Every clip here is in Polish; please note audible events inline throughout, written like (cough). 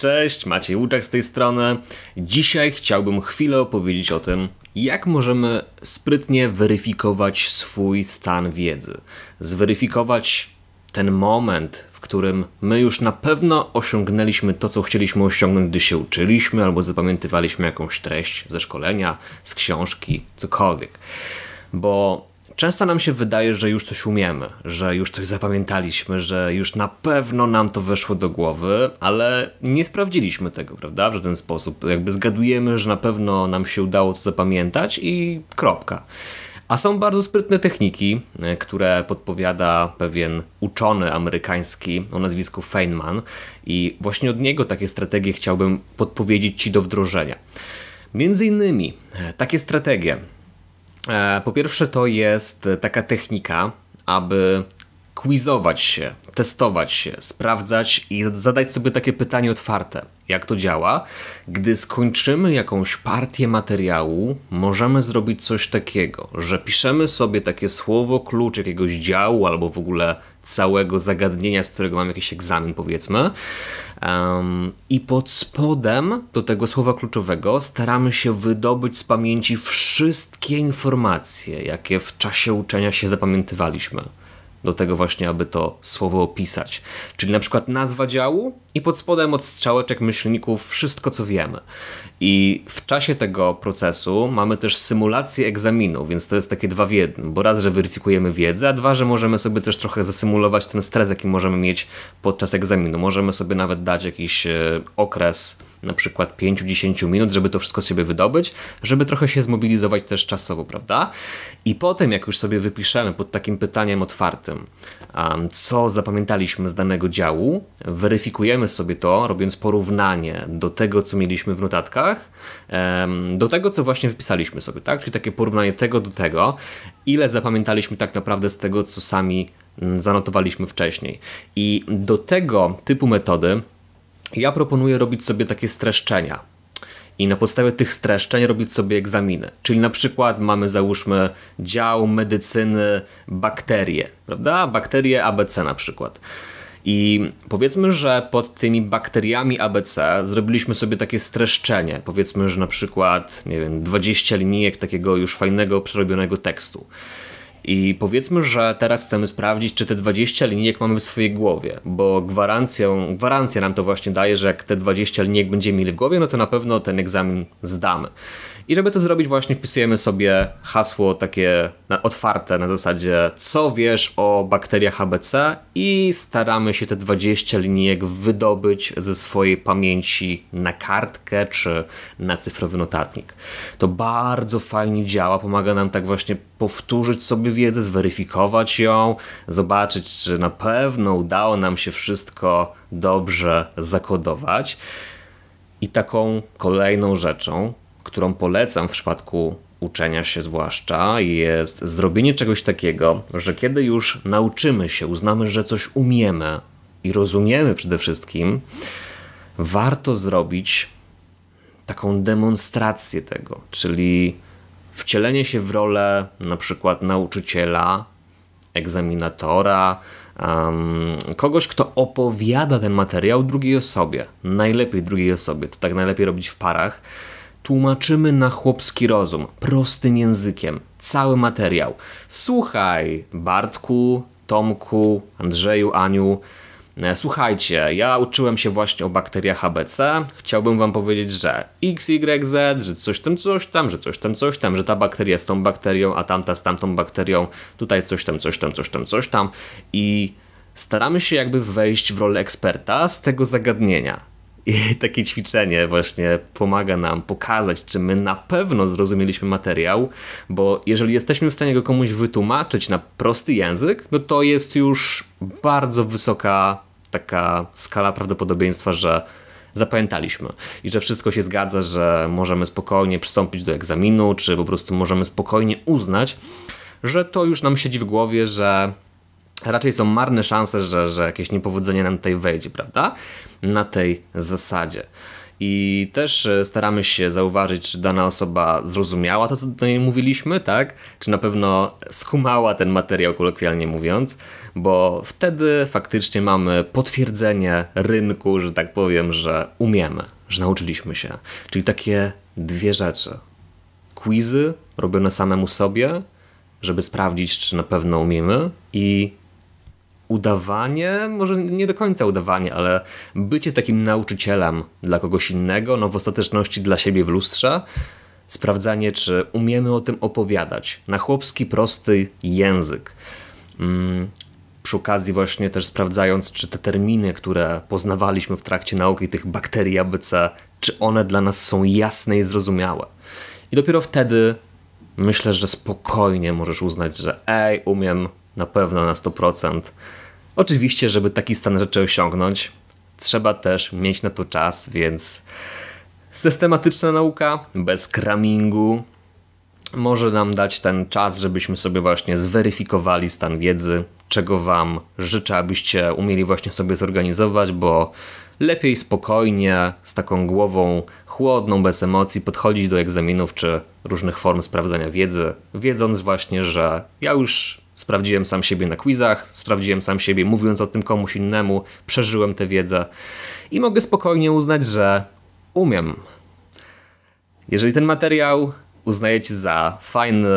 Cześć, Maciej Łuczek z tej strony. Dzisiaj chciałbym chwilę opowiedzieć o tym, jak możemy sprytnie weryfikować swój stan wiedzy. Zweryfikować ten moment, w którym my już na pewno osiągnęliśmy to, co chcieliśmy osiągnąć, gdy się uczyliśmy albo zapamiętywaliśmy jakąś treść ze szkolenia, z książki, cokolwiek. Bo często nam się wydaje, że już coś umiemy, że już coś zapamiętaliśmy, że już na pewno nam to weszło do głowy, ale nie sprawdziliśmy tego, prawda? W żaden sposób. Jakby zgadujemy, że na pewno nam się udało to zapamiętać i kropka. A są bardzo sprytne techniki, e, które podpowiada pewien uczony amerykański o nazwisku Feynman, i właśnie od niego takie strategie chciałbym podpowiedzieć Ci do wdrożenia. Między innymi e, takie strategie E, po pierwsze, to jest taka technika, aby quizować się, testować się, sprawdzać i zadać sobie takie pytanie otwarte. Jak to działa? Gdy skończymy jakąś partię materiału, możemy zrobić coś takiego, że piszemy sobie takie słowo, klucz jakiegoś działu albo w ogóle całego zagadnienia, z którego mam jakiś egzamin, powiedzmy. Um, I pod spodem do tego słowa kluczowego staramy się wydobyć z pamięci wszystkie informacje, jakie w czasie uczenia się zapamiętywaliśmy. Do tego właśnie, aby to słowo opisać. Czyli na przykład nazwa działu, i pod spodem od strzałeczek myślników wszystko co wiemy. I w czasie tego procesu mamy też symulację egzaminu, więc to jest takie dwa w jednym, bo raz, że weryfikujemy wiedzę, a dwa, że możemy sobie też trochę zasymulować ten stres, jaki możemy mieć podczas egzaminu. Możemy sobie nawet dać jakiś e, okres na przykład 5-10 minut, żeby to wszystko sobie wydobyć, żeby trochę się zmobilizować też czasowo, prawda? I potem, jak już sobie wypiszemy pod takim pytaniem otwartym, co zapamiętaliśmy z danego działu, weryfikujemy sobie to, robiąc porównanie do tego, co mieliśmy w notatkach, do tego, co właśnie wypisaliśmy sobie, tak? Czyli takie porównanie tego do tego, ile zapamiętaliśmy tak naprawdę z tego, co sami mm, zanotowaliśmy wcześniej. I do tego typu metody ja proponuję robić sobie takie streszczenia. I na podstawie tych streszczeń robić sobie egzaminy. Czyli na przykład mamy załóżmy dział medycyny bakterie, prawda? Bakterie ABC na przykład. I powiedzmy, że pod tymi bakteriami ABC zrobiliśmy sobie takie streszczenie. Powiedzmy, że na przykład, nie wiem, 20 linijek takiego już fajnego, przerobionego tekstu. I powiedzmy, że teraz chcemy sprawdzić, czy te 20 linijek mamy w swojej głowie, bo gwarancją, gwarancja nam to właśnie daje, że jak te 20 linijek będziemy mieli w głowie, no to na pewno ten egzamin zdamy. I żeby to zrobić, właśnie wpisujemy sobie hasło takie otwarte na zasadzie, co wiesz o bakteriach ABC i staramy się te 20 linijek wydobyć ze swojej pamięci na kartkę czy na cyfrowy notatnik. To bardzo fajnie działa, pomaga nam tak właśnie powtórzyć sobie wiedzę, zweryfikować ją, zobaczyć, czy na pewno udało nam się wszystko dobrze zakodować. I taką kolejną rzeczą, którą polecam w przypadku uczenia się zwłaszcza, jest zrobienie czegoś takiego, że kiedy już nauczymy się, uznamy, że coś umiemy i rozumiemy przede wszystkim, warto zrobić taką demonstrację tego, czyli wcielenie się w rolę na przykład nauczyciela, egzaminatora, um, kogoś, kto opowiada ten materiał drugiej osobie, najlepiej drugiej osobie, to tak najlepiej robić w parach, tłumaczymy na chłopski rozum, prostym językiem, cały materiał. Słuchaj, Bartku, Tomku, Andrzeju, Aniu, E, słuchajcie, ja uczyłem się właśnie o bakteriach ABC. Chciałbym wam powiedzieć, że XYZ, że coś tam, coś tam, że coś tam, coś tam, że ta bakteria z tą bakterią, a tamta z tamtą bakterią, tutaj coś tam, coś tam, coś tam, coś tam. I staramy się jakby wejść w rolę eksperta z tego zagadnienia. I (laughs) takie ćwiczenie właśnie pomaga nam pokazać, czy my na pewno zrozumieliśmy materiał, bo jeżeli jesteśmy w stanie go komuś wytłumaczyć na prosty język, no to jest już bardzo wysoka taka skala prawdopodobieństwa, że zapamiętaliśmy i że wszystko się zgadza, że możemy spokojnie przystąpić do egzaminu, czy po prostu możemy spokojnie uznać, że to już nam siedzi w głowie, że raczej są marne szanse, że, że jakieś niepowodzenie nam tutaj wejdzie, prawda? Na tej zasadzie. I też e, staramy się zauważyć, czy dana osoba zrozumiała to, co do niej mówiliśmy, tak? Czy na pewno skumała ten materiał, kolokwialnie mówiąc, bo wtedy faktycznie mamy potwierdzenie rynku, że tak powiem, że umiemy, że nauczyliśmy się. Czyli takie dwie rzeczy. Quizy robione samemu sobie, żeby sprawdzić, czy na pewno umiemy, i udawanie, może nie do końca udawanie, ale bycie takim nauczycielem dla kogoś innego, no w ostateczności dla siebie w lustrze, sprawdzanie, czy umiemy o tym opowiadać na chłopski, prosty język. Mm, przy okazji właśnie też sprawdzając, czy te terminy, które poznawaliśmy w trakcie nauki tych bakterii ABC, czy one dla nas są jasne i zrozumiałe. I dopiero wtedy myślę, że spokojnie możesz uznać, że ej, umiem na pewno na 100%. Oczywiście, żeby taki stan rzeczy osiągnąć, trzeba też mieć na to czas, więc systematyczna nauka bez cramingu może nam dać ten czas, żebyśmy sobie właśnie zweryfikowali stan wiedzy, czego Wam życzę, abyście umieli właśnie sobie zorganizować, bo lepiej spokojnie, z taką głową chłodną, bez emocji podchodzić do egzaminów czy różnych form sprawdzania wiedzy, wiedząc właśnie, że ja już Sprawdziłem sam siebie na quizach, sprawdziłem sam siebie mówiąc o tym komuś innemu, przeżyłem tę wiedzę i mogę spokojnie uznać, że umiem. Jeżeli ten materiał uznajecie za fajny,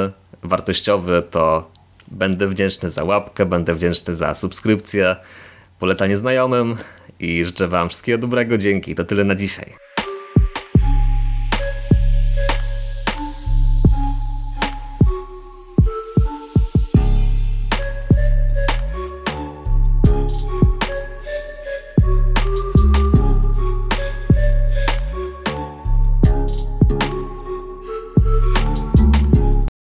wartościowy, to będę wdzięczny za łapkę, będę wdzięczny za subskrypcję, polecanie znajomym i życzę Wam wszystkiego dobrego. Dzięki, to tyle na dzisiaj.